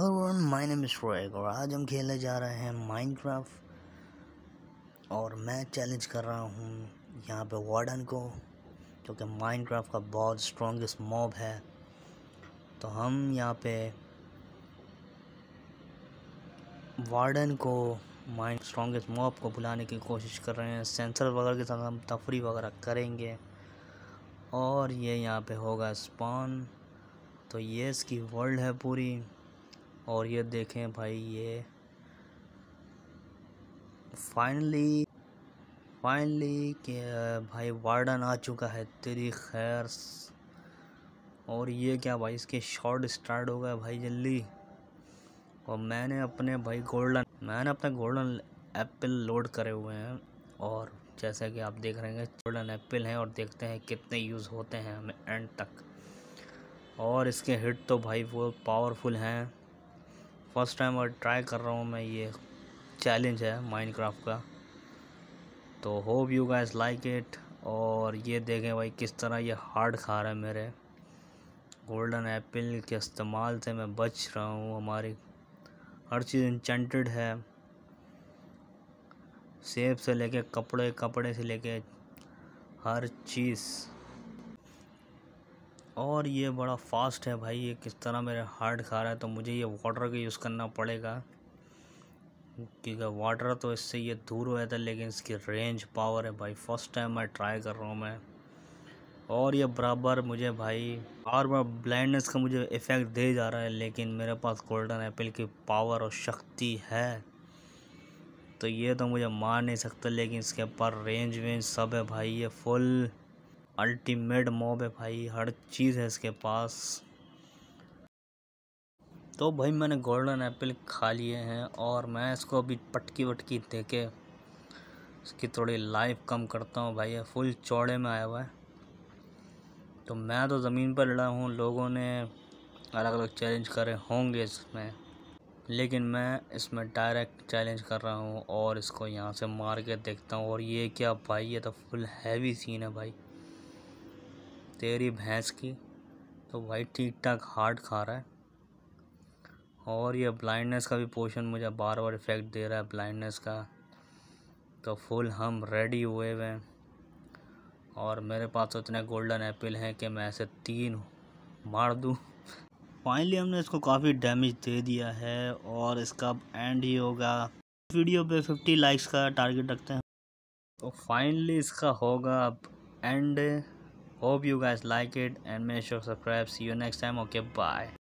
hello one my name is फ्रोएग और आज हम खेलने जा रहे हैं माइनक्राफ्ट और मैं चैलेंज कर रहा हूँ यहाँ पे वार्डन को क्योंकि माइनक्राफ्ट का बहुत स्ट्रॉन्गेस्ट मॉब है तो हम यहाँ पे वार्डन को माइंड स्ट्रॉन्गेस्ट मॉब को बुलाने की कोशिश कर रहे हैं सेंसर वगैरह के साथ हम तफरी वगैरह करेंगे और ये यहाँ पे होगा स्पॉन तो ये इसकी वर्ल्ड है पूरी और ये देखें भाई ये फाइनली फाइनली के भाई वार्डन आ चुका है तेरी खैर और ये क्या भाई इसके शॉर्ट स्टार्ट हो गए भाई जल्दी और मैंने अपने भाई गोल्डन मैंने अपने गोल्डन एप्पल लोड करे हुए हैं और जैसा कि आप देख रहे हैं गोल्डन एप्पल हैं और देखते हैं कितने यूज़ होते हैं हमें एंड तक और इसके हिट तो भाई वो पावरफुल हैं फर्स्ट टाइम और ट्राई कर रहा हूँ मैं ये चैलेंज है माइनक्राफ्ट का तो hope you guys like it और ये देखें भाई किस तरह ये हार्ड खा रहा है मेरे गोल्डन एप्पल के इस्तेमाल से मैं बच रहा हूँ हमारी हर चीज़ इंचेंटेड है सेब से लेके कपड़े कपड़े से लेके हर चीज़ और ये बड़ा फास्ट है भाई ये किस तरह मेरे हार्ड खा रहा है तो मुझे ये वाटर का यूज़ करना पड़ेगा क्योंकि वाटर तो इससे ये दूर हो जाता है लेकिन इसकी रेंज पावर है भाई फर्स्ट टाइम मैं ट्राई कर रहा हूँ मैं और ये बराबर मुझे भाई बार बार ब्लाइंडनेस का मुझे इफ़ेक्ट दे जा रहा है लेकिन मेरे पास गोल्डन एप्पल की पावर और शक्ति है तो ये तो मुझे मार नहीं सकता लेकिन इसके पर रेंज वेंज सब है भाई ये फुल अल्टीमेट मॉब है भाई हर चीज़ है इसके पास तो भाई मैंने गोल्डन एप्पल खा लिए हैं और मैं इसको अभी पटकी वटकी दे के इसकी थोड़ी लाइफ कम करता हूँ भाई ये फुल चौड़े में आया हुआ है तो मैं तो ज़मीन पर लड़ा हूँ लोगों ने अलग अलग चैलेंज करे होंगे इसमें लेकिन मैं इसमें डायरेक्ट चैलेंज कर रहा हूँ और इसको यहाँ से मार के देखता हूँ और ये क्या भाई ये तो फुल हैवी सीन है भाई तेरी भैंस की तो भाई ठीक ठाक हार्ड खा रहा है और ये ब्लाइंडनेस का भी पोर्शन मुझे बार बार इफ़ेक्ट दे रहा है ब्लाइंडनेस का तो फुल हम रेडी हुए हुए हैं और मेरे पास तो इतने गोल्डन एप्पल हैं कि मैं ऐसे तीन मार दूँ फाइनली हमने इसको काफ़ी डैमेज दे दिया है और इसका एंड ही होगा वीडियो पे 50 लाइक्स का टारगेट रखते हैं तो फाइनली इसका होगा अब end hope you guys like it and make sure to subscribe see you next time okay bye